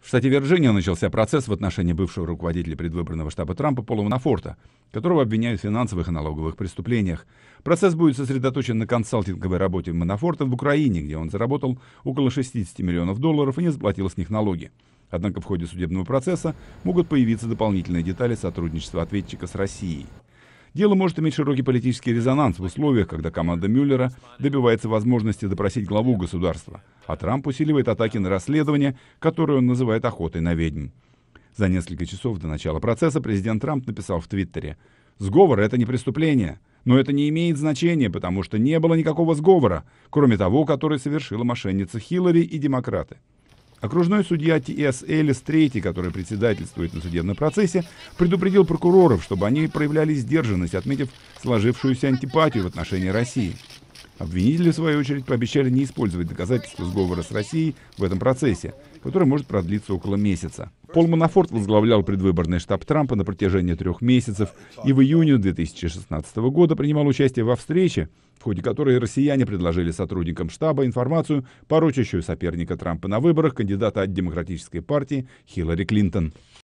В штате Вирджиния начался процесс в отношении бывшего руководителя предвыборного штаба Трампа Пола Манафорта, которого обвиняют в финансовых и налоговых преступлениях. Процесс будет сосредоточен на консалтинговой работе Манафорта в Украине, где он заработал около 60 миллионов долларов и не заплатил с них налоги. Однако в ходе судебного процесса могут появиться дополнительные детали сотрудничества ответчика с Россией. Дело может иметь широкий политический резонанс в условиях, когда команда Мюллера добивается возможности допросить главу государства, а Трамп усиливает атаки на расследование, которое он называет охотой на ведьм. За несколько часов до начала процесса президент Трамп написал в Твиттере «Сговор — это не преступление, но это не имеет значения, потому что не было никакого сговора, кроме того, который совершила мошенница Хиллари и демократы». Окружной судья Т.С. Эллис III, который председательствует на судебном процессе, предупредил прокуроров, чтобы они проявляли сдержанность, отметив сложившуюся антипатию в отношении России. Обвинители, в свою очередь, пообещали не использовать доказательства сговора с Россией в этом процессе, который может продлиться около месяца. Пол Манафорт возглавлял предвыборный штаб Трампа на протяжении трех месяцев и в июне 2016 года принимал участие во встрече, в ходе которой россияне предложили сотрудникам штаба информацию, порочащую соперника Трампа на выборах, кандидата от Демократической партии Хиллари Клинтон.